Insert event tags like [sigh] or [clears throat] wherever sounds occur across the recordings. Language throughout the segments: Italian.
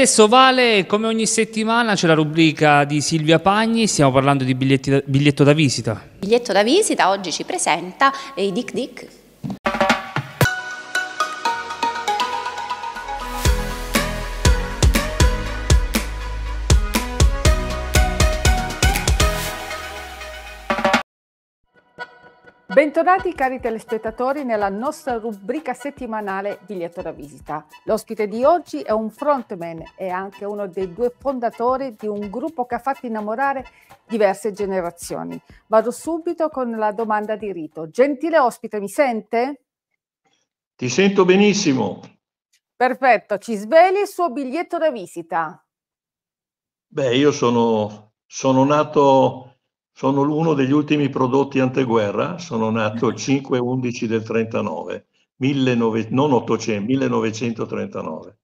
adesso Vale, come ogni settimana, c'è la rubrica di Silvia Pagni, stiamo parlando di biglietti, biglietto da visita. Biglietto da visita oggi ci presenta eh, i Dick Dick. Bentornati cari telespettatori nella nostra rubrica settimanale Biglietto da visita. L'ospite di oggi è un frontman e anche uno dei due fondatori di un gruppo che ha fatto innamorare diverse generazioni. Vado subito con la domanda di rito. Gentile ospite, mi sente? Ti sento benissimo. Perfetto, ci sveli il suo biglietto da visita. Beh, io sono, sono nato sono uno degli ultimi prodotti anteguerra, sono nato mm-hmm. il 5-11 del 39, 19, non 800, 1939.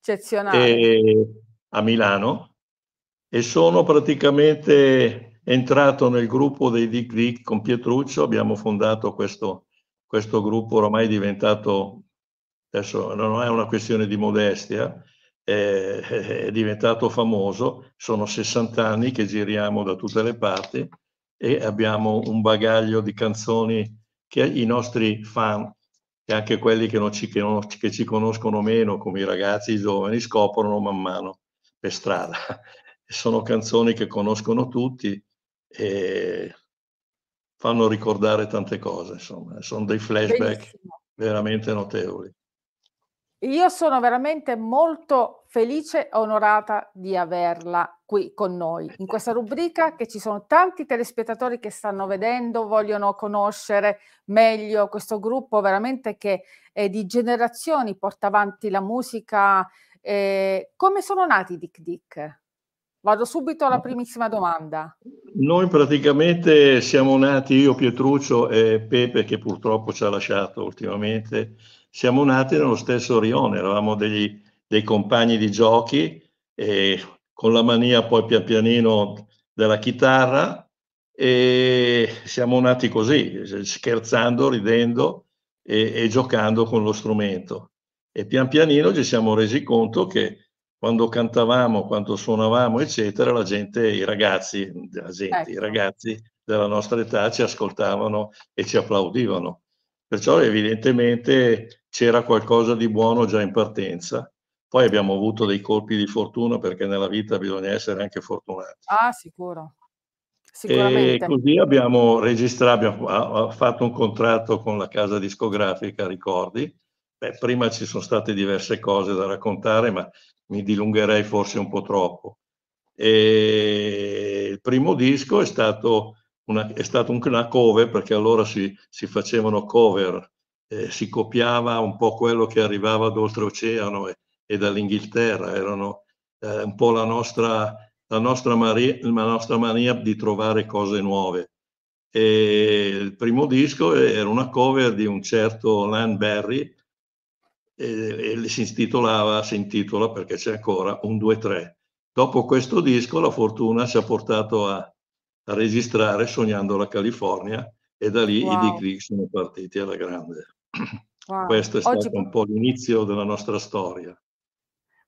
Eccezionale. E, a Milano e sono praticamente entrato nel gruppo dei Dick Dick con Pietruccio, abbiamo fondato questo, questo gruppo oramai diventato, adesso non è una questione di modestia, è diventato famoso, sono 60 anni che giriamo da tutte le parti e abbiamo un bagaglio di canzoni che i nostri fan e anche quelli che, non ci, che, non, che ci conoscono meno, come i ragazzi, i giovani, scoprono man mano per strada. sono canzoni che conoscono tutti e fanno ricordare tante cose, insomma, sono dei flashback Bellissimo. veramente notevoli. Io sono veramente molto felice e onorata di averla qui con noi, in questa rubrica che ci sono tanti telespettatori che stanno vedendo, vogliono conoscere meglio questo gruppo veramente che eh, di generazioni porta avanti la musica. Eh, come sono nati i Dick Dick? Vado subito alla primissima domanda. Noi praticamente siamo nati, io Pietruccio e Pepe che purtroppo ci ha lasciato ultimamente, siamo nati nello stesso rione, eravamo degli, dei compagni di giochi e con la mania poi pian pianino della chitarra e siamo nati così, scherzando, ridendo e, e giocando con lo strumento. E pian pianino ci siamo resi conto che quando cantavamo, quando suonavamo, eccetera, la gente, i ragazzi, gente, ecco. i ragazzi della nostra età ci ascoltavano e ci applaudivano. Perciò evidentemente c'era qualcosa di buono già in partenza. Poi abbiamo avuto dei colpi di fortuna perché nella vita bisogna essere anche fortunati. Ah, sicuro. Sicuramente. E così abbiamo registrato, abbiamo fatto un contratto con la casa discografica Ricordi. Beh, prima ci sono state diverse cose da raccontare, ma mi dilungherei forse un po' troppo. E il primo disco è stato una, è stato una cover, perché allora si, si facevano cover, eh, si copiava un po' quello che arrivava d'oltreoceano e, e dall'Inghilterra, erano eh, un po' la nostra, la nostra, mari, la nostra mania di trovare cose nuove. E il primo disco era una cover di un certo Lan Berry e, si intitolava, si intitola perché c'è ancora, un 2-3. Dopo questo disco la fortuna ci ha portato a, a registrare Sognando la California e da lì wow. i D-Creek sono partiti alla grande. Wow. Questo è stato Oggi... un po' l'inizio della nostra storia.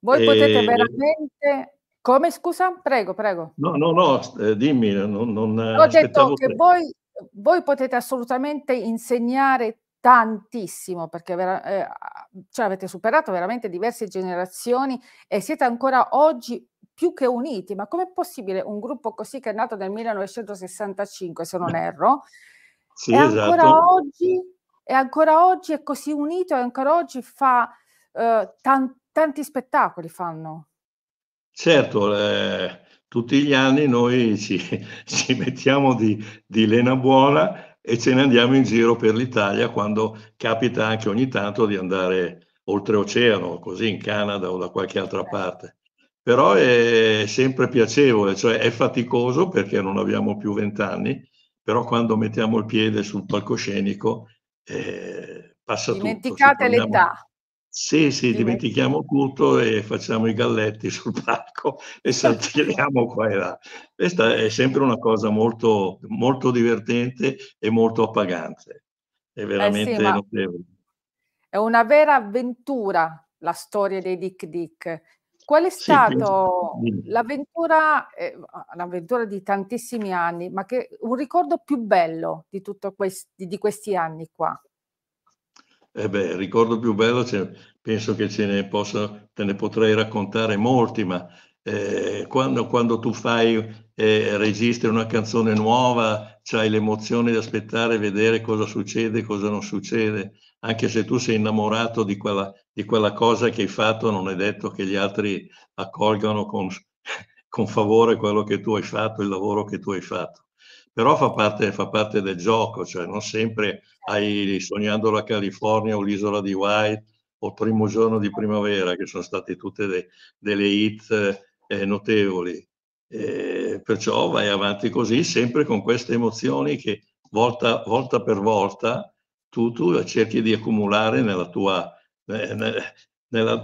Voi e... potete veramente... Come scusa? Prego, prego. No, no, no, eh, dimmi. Non, non Ho detto che voi, voi potete assolutamente insegnare tantissimo perché vera- eh, cioè avete superato veramente diverse generazioni e siete ancora oggi più che uniti, ma com'è possibile un gruppo così che è nato nel 1965, se non erro, sì, esatto. ancora oggi, e ancora oggi è così unito e ancora oggi fa eh, tan- tanti spettacoli fanno. Certo, eh, tutti gli anni noi ci, [laughs] ci mettiamo di, di lena buona e ce ne andiamo in giro per l'Italia quando capita anche ogni tanto di andare oltreoceano, così in Canada o da qualche altra certo. parte. Però è sempre piacevole, cioè è faticoso perché non abbiamo più vent'anni, però quando mettiamo il piede sul palcoscenico eh, passa Dimenticate tutto. Dimenticate l'età. Sì, sì, dimentichiamo tutto e facciamo i galletti sul palco [laughs] e [laughs] saltiamo qua e là. Questa è sempre una cosa molto, molto divertente e molto appagante. È veramente eh sì, notevole. È una vera avventura la storia dei Dick Dick. Qual è stato sì, l'avventura, eh, l'avventura di tantissimi anni, ma che, un ricordo più bello di, questi, di questi anni qua? Eh beh, il ricordo più bello, penso che ce ne posso, te ne potrei raccontare molti, ma eh, quando, quando, tu fai, eh, registri una canzone nuova, hai l'emozione di aspettare, vedere cosa succede, cosa non succede, anche se tu sei innamorato di quella, di quella cosa che hai fatto, non è detto che gli altri accolgano con, con favore quello che tu hai fatto, il lavoro che tu hai fatto però fa parte, fa parte, del gioco, cioè non sempre hai Sognando la California o L'isola di White o Il primo giorno di primavera, che sono state tutte de, delle hit eh, notevoli. Eh, perciò vai avanti così, sempre con queste emozioni che volta, volta per volta tu, tu, cerchi di accumulare nella tua, eh, nel, nella,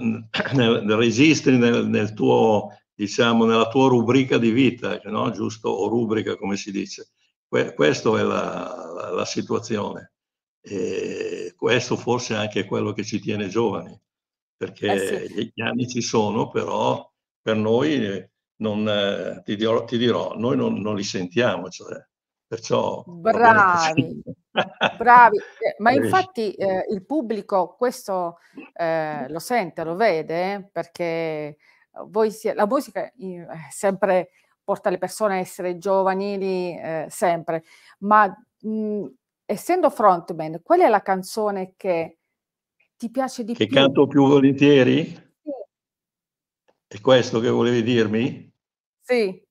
nel, registri nel, nel tuo, diciamo, nella tua rubrica di vita, no? giusto? O rubrica, come si dice. Que, questa è la, la, la situazione. E eh, questo forse anche è quello che ci tiene giovani, perché eh sì. gli anni ci sono, però per noi, eh, non, eh, ti, dirò, ti dirò noi non, non, li sentiamo. Cioè, perciò, bravi, bravi. Ma [laughs] infatti eh, il pubblico questo eh, lo sente, lo vede, perché voi si, la musica sempre porta le persone a essere giovanili, sempre, ma mh, essendo frontman, qual è la canzone che ti piace di che più? Che canto più volentieri? Sì. È questo che volevi dirmi? Sì.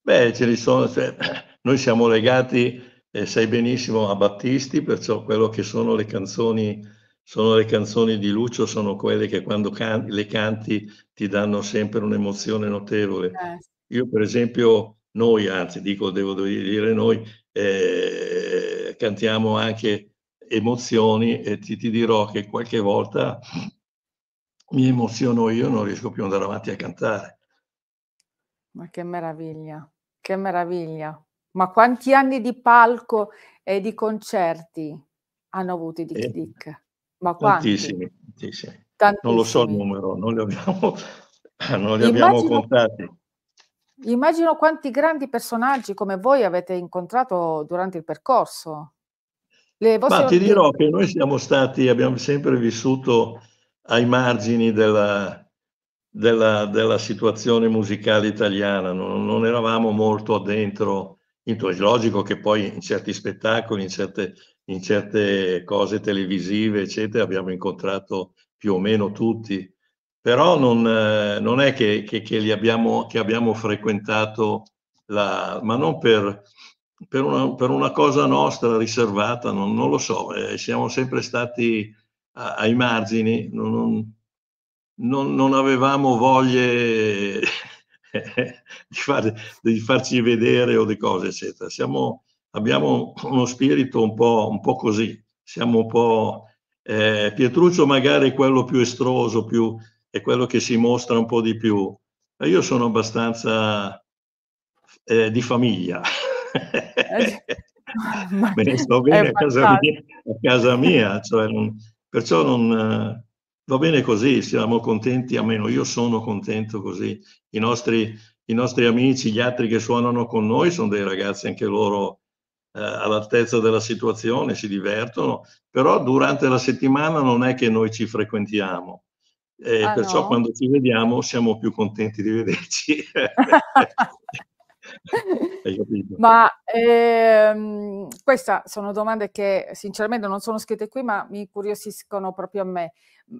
Beh, ce ne sono, cioè, [clears throat] noi siamo legati, eh, sai benissimo, a Battisti, perciò quello che sono le canzoni, sono le canzoni di Lucio, sono quelle che quando can- le canti ti danno sempre un'emozione notevole. Eh. Io per esempio, noi, anzi dico, devo dire noi, eh, cantiamo anche emozioni e ti, ti dirò che qualche volta mi emoziono io, non riesco più ad andare avanti a cantare. Ma che meraviglia, che meraviglia. Ma quanti anni di palco e di concerti hanno avuto i Dick eh, Dick? Ma tantissimi, Tantissimi, tantissimi. Non lo so il numero, non li abbiamo, [laughs] non li abbiamo immagino, contati. Immagino quanti grandi personaggi come voi avete incontrato durante il percorso. Le Ma ti dirò che noi siamo stati, abbiamo sempre vissuto ai margini della, della, della situazione musicale italiana, non, non eravamo molto addentro. È logico che poi in certi spettacoli, in certe, in certe cose televisive, eccetera, abbiamo incontrato più o meno tutti, però non, eh, non è che, che, che, li abbiamo, che abbiamo frequentato, la, ma non per, per, una, per, una, cosa nostra riservata, non, non lo so, eh, siamo sempre stati a, ai margini, non, non avevamo voglie [laughs] di, far, di, farci vedere o di cose, eccetera. Siamo, abbiamo uno spirito un po', un po così, siamo un po'... Eh, Pietruccio magari è quello più estroso, più, è quello che si mostra un po' di più. Io sono abbastanza eh, di famiglia. Eh, [laughs] Me ne sto [laughs] bene a casa, mia, a casa mia, cioè non, perciò non, eh, va bene così, siamo contenti, almeno io sono contento così. I nostri, I nostri, amici, gli altri che suonano con noi, sono dei ragazzi anche loro eh, all'altezza della situazione, si divertono, però durante la settimana non è che noi ci frequentiamo eh, ah, perciò no? quando ci vediamo siamo più contenti di vederci. [laughs] ma ehm, queste sono domande che sinceramente non sono scritte qui, ma mi incuriosiscono proprio a me.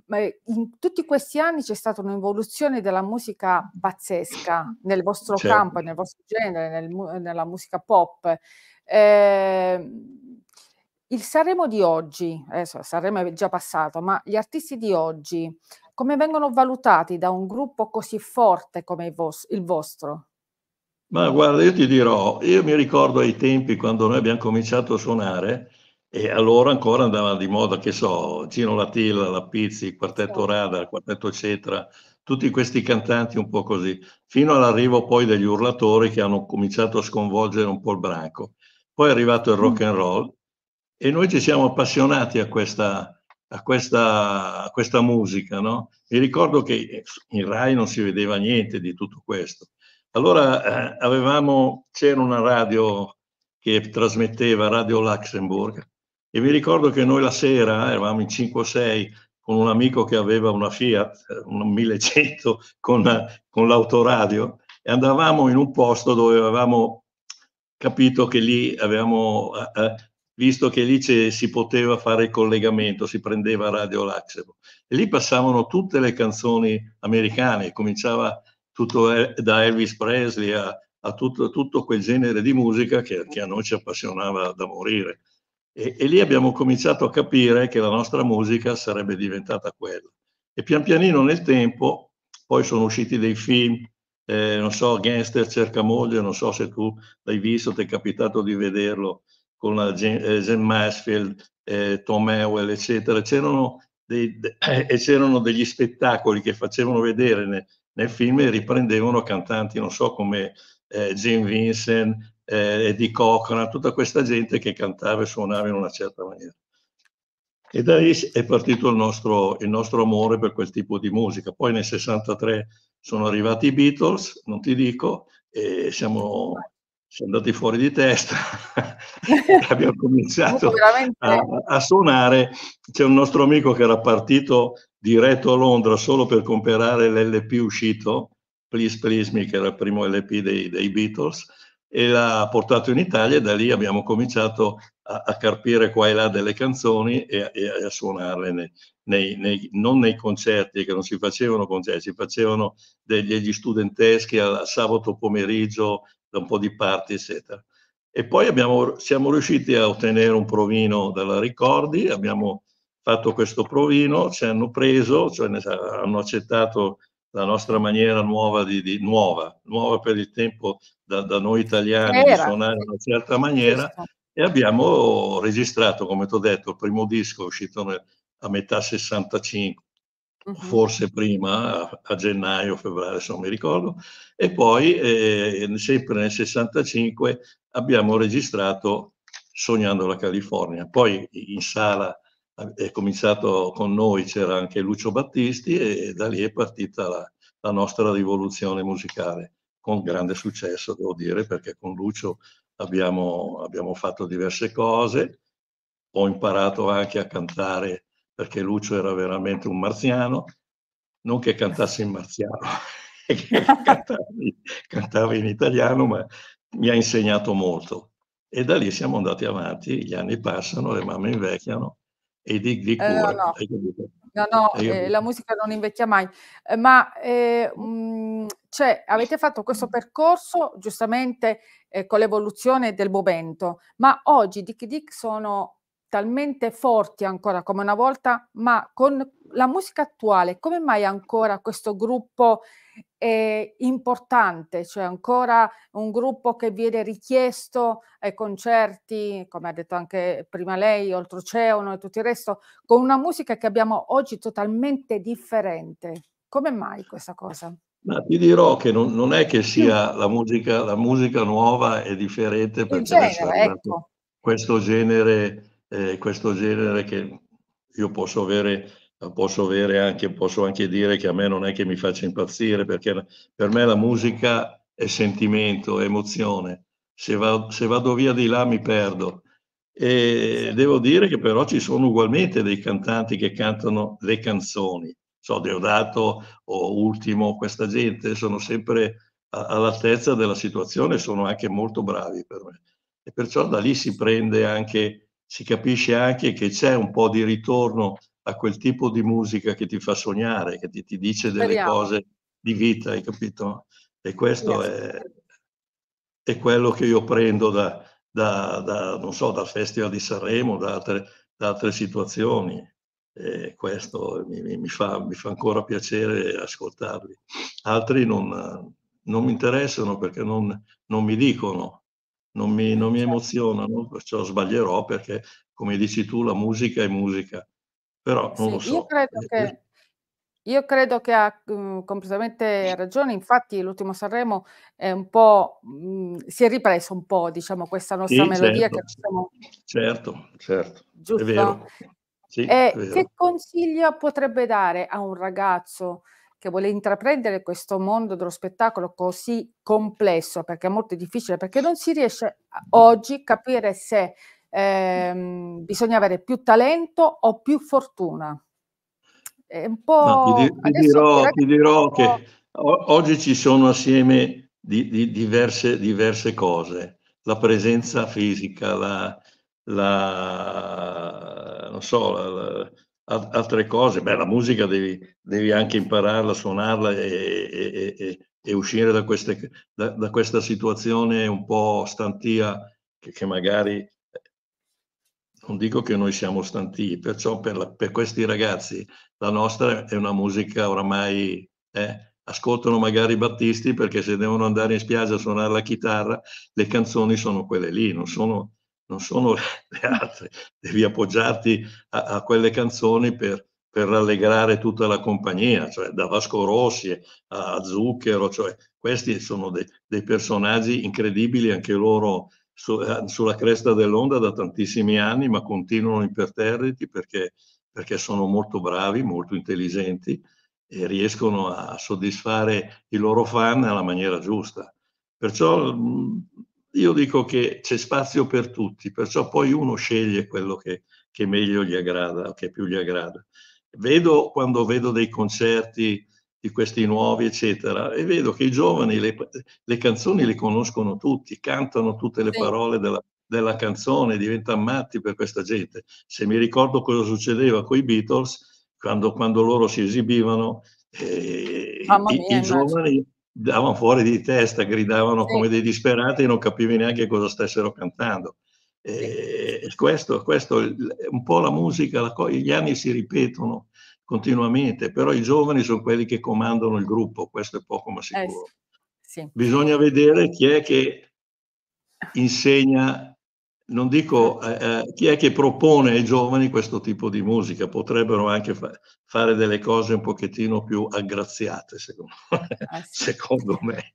Eh, in tutti questi anni c'è stata un'evoluzione della musica pazzesca nel vostro certo. campo, nel vostro genere, nel, nella musica pop. Eh, il Saremo di oggi, adesso Saremo è già passato, ma gli artisti di oggi come vengono valutati da un gruppo così forte come il, vos- il vostro? Ma guarda, io ti dirò, io mi ricordo ai tempi quando noi abbiamo cominciato a suonare, e allora ancora andava di moda, che so, Gino Latilla, La Pizzi, il Quartetto certo. Rada, il Quartetto Cetra, tutti questi cantanti un po' così, fino all'arrivo poi degli urlatori che hanno cominciato a sconvolgere un po' il branco. Poi è arrivato il mm. rock and roll e noi ci siamo appassionati a questa, a questa, a questa musica, no? E ricordo che in Rai non si vedeva niente di tutto questo. Allora eh, avevamo, c'era una radio che trasmetteva Radio Luxembourg e mi ricordo che noi la sera eravamo in 5 o 6 con un amico che aveva una Fiat, un 1100 con, con l'autoradio e andavamo in un posto dove avevamo capito che lì avevamo, eh, eh visto che lì si poteva fare il collegamento, si prendeva Radio Laxebo. E lì passavano tutte le canzoni americane, cominciava tutto da Elvis Presley a, a tutto, tutto, quel genere di musica che, che, a noi ci appassionava da morire. E, e lì abbiamo cominciato a capire che la nostra musica sarebbe diventata quella. E pian pianino nel tempo, poi sono usciti dei film, eh, non so, Gangster cerca moglie, non so se tu l'hai visto, ti è capitato di vederlo, con la Zen eh, Masfield, eh, Tom Ewell, eccetera, c'erano, dei, eh, c'erano degli spettacoli che facevano vedere ne, nel film e riprendevano cantanti, non so, come eh, Jim Vincent, eh, Eddie Cochran, tutta questa gente che cantava e suonava in una certa maniera. E da lì è partito il nostro, il nostro amore per quel tipo di musica. Poi nel 63 sono arrivati i Beatles, non ti dico, e siamo siamo andati fuori di testa, [laughs] [laughs] abbiamo cominciato a, a, suonare. C'è un nostro amico che era partito diretto a Londra solo per comprare l'LP uscito, Please Please Me, che era il primo LP dei, dei Beatles, e l'ha portato in Italia e da lì abbiamo cominciato a, a carpire qua e là delle canzoni e, e a, suonarle, nei, nei, nei, non nei concerti, che non si facevano concerti, si facevano degli studenteschi al sabato pomeriggio da un po' di parti, eccetera. E poi abbiamo, siamo riusciti a ottenere un provino dalla Ricordi, abbiamo fatto questo provino, ci hanno preso, cioè hanno accettato la nostra maniera nuova, di, di, nuova, nuova per il tempo da, da noi italiani Era. di suonare in una certa maniera e abbiamo registrato, come ti ho detto, il primo disco uscito nel, a metà 65, forse prima, a, a gennaio, febbraio, se non mi ricordo, e poi eh, sempre nel 65 abbiamo registrato Sognando la California. Poi in sala è cominciato con noi, c'era anche Lucio Battisti e da lì è partita la, la nostra rivoluzione musicale, con grande successo devo dire, perché con Lucio abbiamo, abbiamo fatto diverse cose, ho imparato anche a cantare perché Lucio era veramente un marziano, non che cantasse in marziano, [laughs] che cantava, in italiano, ma mi ha insegnato molto. E da lì siamo andati avanti, gli anni passano, le mamme invecchiano e di, di cura. Eh, no, no. No, no, eh, la musica non invecchia mai. Eh, ma eh, mh, mm, cioè, avete fatto questo percorso giustamente eh, con l'evoluzione del momento, ma oggi Dick Dick sono talmente forti ancora come una volta, ma con la musica attuale, come mai ancora questo gruppo è importante, cioè ancora un gruppo che viene richiesto ai concerti, come ha detto anche prima lei, oltreoceano e tutto il resto, con una musica che abbiamo oggi totalmente differente. Come mai questa cosa? Ma ti dirò che non, non è che mm. sia la musica, la musica nuova e differente perché genere, ecco. questo genere eh, questo genere che io posso avere, posso avere anche, posso anche dire che a me non è che mi faccia impazzire, perché per me la musica è sentimento, è emozione. Se, va, se vado via di là mi perdo. E devo dire che però ci sono ugualmente dei cantanti che cantano le canzoni. So, Deodato o Ultimo, questa gente sono sempre all'altezza della situazione, sono anche molto bravi per me. E perciò da lì si prende anche si capisce anche che c'è un po' di ritorno a quel tipo di musica che ti fa sognare, che ti, ti dice delle Speriamo. cose di vita, hai capito? E questo yes. è, è, quello che io prendo da, da, da, non so, dal Festival di Sanremo, da altre, da altre situazioni. E questo mi, mi, fa, mi, fa, ancora piacere ascoltarli. Altri non, non mi interessano perché non, non mi dicono non mi, non mi certo. emozionano, perciò sbaglierò perché, come dici tu, la musica è musica. Però non sì, lo so. Io credo eh, che... Eh. Io credo che ha mh, mm, completamente ragione, infatti l'ultimo Sanremo è un po', mh, mm, si è ripreso un po', diciamo, questa nostra sì, melodia certo. che facciamo. Certo, certo, Giusto? è vero. Sì, e eh, è vero. che consiglio potrebbe dare a un ragazzo che vuole intraprendere questo mondo dello spettacolo così complesso, perché è molto difficile, perché non si riesce oggi a capire se ehm, bisogna avere più talento o più fortuna. È un po'... No, ti, di- ti, dirò, ti dirò che o- oggi ci sono assieme di, di diverse, diverse, cose, la presenza fisica, la, la non so, la, altre cose. Beh, la musica devi, devi anche impararla, suonarla e, e, e uscire da, queste, da, da, questa situazione un po' stantia che, che, magari eh, non dico che noi siamo stantii, perciò per, la, per questi ragazzi la nostra è una musica oramai... Eh, ascoltano magari Battisti perché se devono andare in spiaggia a suonare la chitarra, le canzoni sono quelle lì, non sono non sono [laughs] le altre, devi appoggiarti a, a quelle canzoni per, per, rallegrare tutta la compagnia, cioè da Vasco Rossi a, Zucchero, cioè questi sono de, dei personaggi incredibili anche loro su, eh, sulla cresta dell'onda da tantissimi anni, ma continuano imperterriti perché, perché sono molto bravi, molto intelligenti e riescono a soddisfare i loro fan alla maniera giusta. Perciò io dico che c'è spazio per tutti, perciò poi uno sceglie quello che, che meglio gli aggrada, che più gli aggrada. Vedo quando vedo dei concerti di questi nuovi, eccetera, e vedo che i giovani le, le canzoni le conoscono tutti, cantano tutte le sì. parole della, della canzone, diventano matti per questa gente. Se mi ricordo cosa succedeva con i Beatles, quando, quando loro si esibivano, eh, i, i, giovani, davano fuori di testa, gridavano come dei disperati e non capivi neanche cosa stessero cantando. E questo, questo è un po' la musica, la co- gli anni si ripetono continuamente, però i giovani sono quelli che comandano il gruppo, questo è poco ma eh sicuro. Eh, sì. Bisogna vedere chi è che insegna non dico ah. eh, eh, chi è che propone ai giovani questo tipo di musica, potrebbero anche fa- fare delle cose un pochettino più aggraziate, secondo, ah, sì. [laughs] secondo me.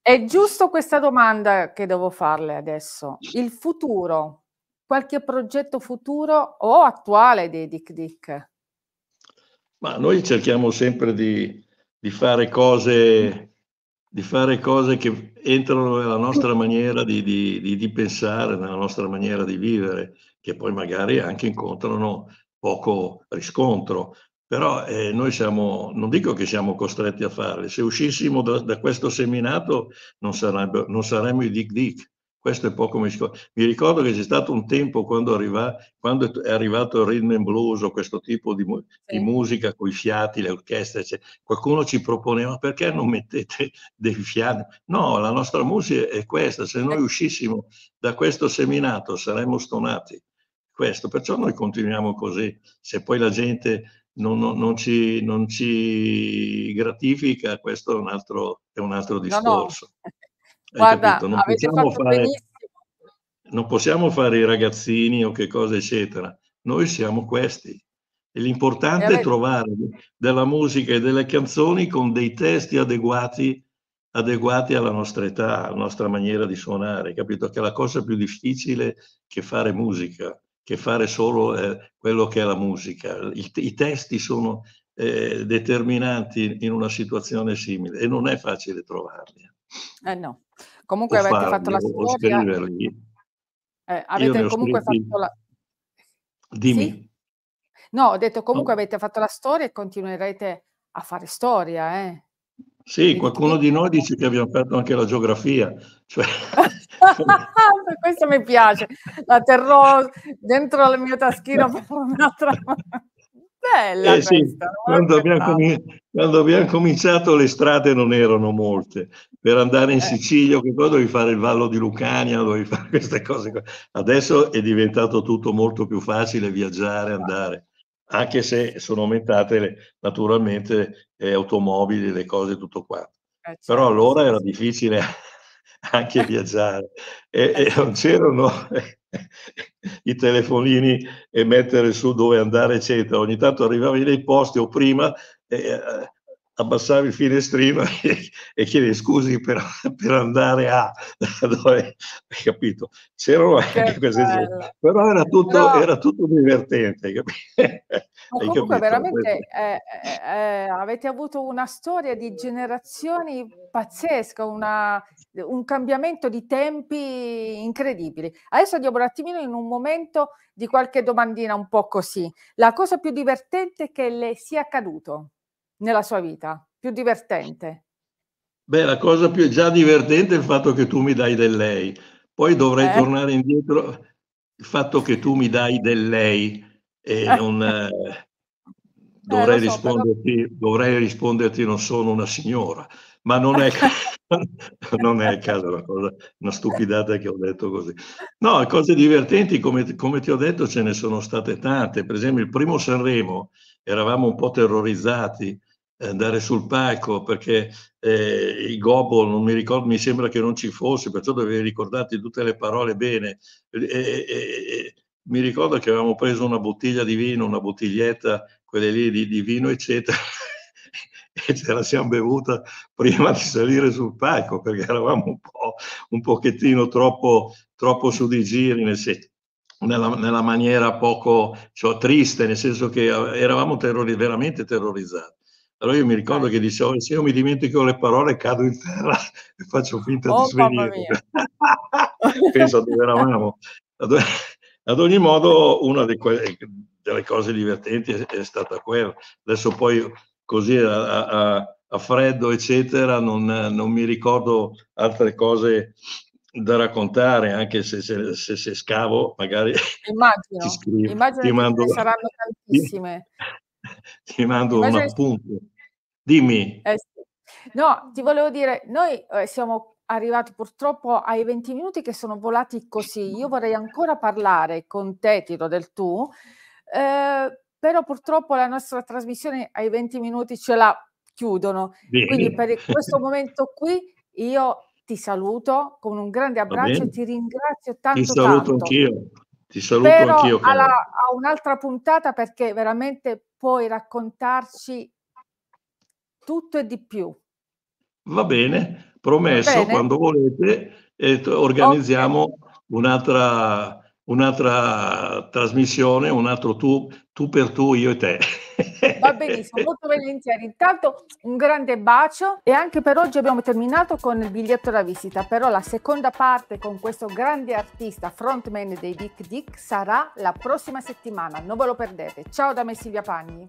È giusto questa domanda che devo farle adesso. Il futuro, qualche progetto futuro o attuale di Dick Dick? Ma noi cerchiamo sempre di, di fare cose di fare cose che entrano nella nostra maniera di, di, di, di, pensare, nella nostra maniera di vivere, che poi magari anche incontrano poco riscontro. Però eh, noi siamo, non dico che siamo costretti a farle, se uscissimo da, da questo seminato non, sarebbe, non saremmo i dick dick, questo è poco mi scordo. Mi ricordo che c'è stato un tempo quando, arriva, quando è arrivato il rhythm and blues o questo tipo di, sì. di musica con i fiati, le orchestre, cioè, qualcuno ci proponeva perché non mettete dei fiati? No, la nostra musica è questa, se noi uscissimo da questo seminato saremmo stonati. Questo, perciò noi continuiamo così. Se poi la gente non, non, non, ci, non, ci, gratifica, questo è un altro, è un altro discorso. No, no. Guarda, non possiamo, fare, non possiamo fare i ragazzini o che cosa, eccetera. Noi siamo questi. E l'importante e è trovare della musica e delle canzoni con dei testi adeguati, adeguati alla nostra età, alla nostra maniera di suonare, capito? Che è la cosa più difficile che fare musica, che fare solo eh, quello che è la musica. Il, I testi sono eh, determinanti in una situazione simile e non è facile trovarli. Eh no. Comunque avete farlo, fatto la storia. Eh, avete comunque fatto la... Dimmi. Sì? No, ho detto comunque no. avete fatto la storia e continuerete a fare storia. Eh. Sì, qualcuno di noi dice che abbiamo aperto anche la geografia. Cioè... [laughs] Questo mi piace, la terrò dentro il mio taschino [laughs] per un'altra Bella eh, sì. quando, abbiamo cominciato, quando, abbiamo cominciato le strade non erano molte. Per andare in eh. Sicilia, che poi dovevi fare il Vallo di Lucania, dovevi [laughs] fare queste cose. Adesso è diventato tutto molto più facile viaggiare, andare, anche se sono aumentate le, naturalmente le eh, automobili, le cose, tutto qua. Eh, certo. Però allora era difficile [laughs] anche [laughs] viaggiare e, e non c'erano i telefonini e mettere su dove andare, eccetera. Ogni tanto arrivavi nei posti o prima eh, abbassavo il finestrino [laughs] e, e chiedevo scusi per, per, andare a dove, hai capito? C'erano anche queste cose però era tutto, no. era tutto divertente. Hai [laughs] capito? Ma comunque veramente eh, eh, eh, avete avuto una storia di generazioni pazzesca, una, un cambiamento di tempi incredibili. Adesso andiamo un attimino in un momento di qualche domandina un po' così. La cosa più divertente che le sia accaduto? nella sua vita? Più divertente? Beh, la cosa più già divertente è il fatto che tu mi dai del lei. Poi dovrei eh? tornare indietro il fatto che tu mi dai del lei e eh. non eh, [laughs] eh dovrei, so, risponderti, però... dovrei risponderti non sono una signora, ma non è, [laughs] non è il caso, una, cosa, una stupidata che ho detto così. No, cose divertenti, come, come ti ho detto, ce ne sono state tante. Per esempio, il primo Sanremo eravamo un po' terrorizzati andare sul palco perché eh, il gobbo non mi ricordo, mi sembra che non ci fosse, perciò dovevi ricordarti tutte le parole bene. E, e, e, mi ricordo che avevamo preso una bottiglia di vino, una bottiglietta, quelle lì di, di vino, eccetera, [laughs] e ce la siamo bevuta prima di salire sul palco perché eravamo un, po', un pochettino troppo, troppo su di giri nel senso. Nella, nella maniera poco cioè, triste, nel senso che eh, eravamo terrori, veramente terrorizzati. Allora io mi ricordo che dicevo, se io mi dimentico le parole cado in terra [laughs] e faccio finta oh, di svenire. [laughs] Penso a dove eravamo. Ad, ad ogni modo, una que- delle cose divertenti è, è, stata quella. Adesso poi così a, a, a freddo, eccetera, non, non, mi ricordo altre cose da raccontare, anche se, se, se, se scavo magari immagino, ti scrivo. Immagino ti mando, saranno tantissime. Ti, [laughs] ti mando immagino un appunto. Dimmi. Eh, No, ti volevo dire, noi eh, siamo arrivati purtroppo ai 20 minuti che sono volati così. Io vorrei ancora parlare con te, Tiro del tu, eh, però purtroppo la nostra trasmissione ai 20 minuti ce la chiudono. Bene. Quindi per questo momento qui io ti saluto con un grande abbraccio e ti ringrazio tanto. Ti saluto tanto. anch'io. Ti saluto Spero anch'io. Alla, a un'altra puntata perché veramente puoi raccontarci tutto e di più. Va bene, promesso, Va bene. quando volete eh, organizziamo okay. un'altra, un'altra, trasmissione, un altro tu, tu per tu, io e te. Va benissimo, molto volentieri. Intanto un grande bacio e anche per oggi abbiamo terminato con il biglietto da visita, però la seconda parte con questo grande artista, frontman dei Dick Dick, sarà la prossima settimana, non ve lo perdete. Ciao da me Silvia Pagni.